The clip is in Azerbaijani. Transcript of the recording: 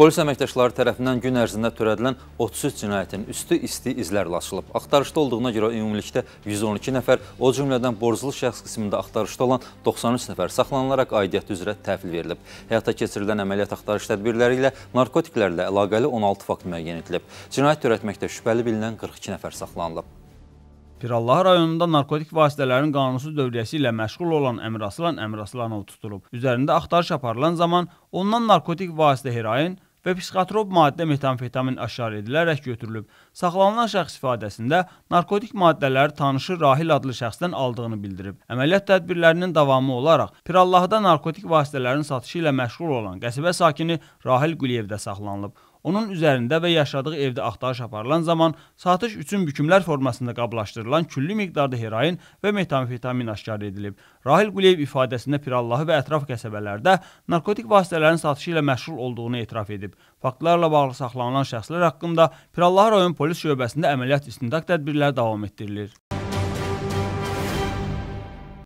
Polis əməkdaşları tərəfindən gün ərzində törədilən 33 cinayətin üstü isti izlərlə açılıb. Axtarışda olduğuna görə ümumilikdə 112 nəfər, o cümlədən borclu şəxs qismində axtarışda olan 93 nəfər saxlanılaraq aidiyyəti üzrə təhvil verilib. Həyata keçirilən əməliyyat axtarış tədbirləri ilə narkotiklərlə əlaqəli 16 fakt müəyyən edilib. Cinayət törətməkdə şübhəli bilinən 42 nəfər saxlanılıb. Pirallah rayonunda narkotik vasitələrin qanunsuz dövriyyəsi ilə məşğul olan Əmraslan Əmraslanov tutulub. Üzərində axtarış aparılan zaman ondan narkotik vasitə heroin, və psixotrop maddə metamfetamin aşkar edilərək götürülüb. Saxlanılan şəxs ifadəsində narkotik maddələri tanışı Rahil adlı şəxsdən aldığını bildirib. Əməliyyat tədbirlərinin davamı olaraq Pirallahda narkotik vasitələrin satışı ilə məşğul olan qəsəbə sakini Rahil Quliyevdə saxlanılıb. Onun üzərində və yaşadığı evdə axtarış aparılan zaman satış üçün bükümlər formasında qablaşdırılan külli miqdarda heroin və metamfetamin aşkar edilib. Rahil Quleyev ifadəsində Pirallahı və ətraf qəsəbələrdə narkotik vasitələrin satışı ilə məşğul olduğunu etiraf edib. Faktlarla bağlı saxlanılan şəxslər haqqında Pirallahı rayon polis şöbəsində əməliyyat istintaq tədbirləri davam etdirilir.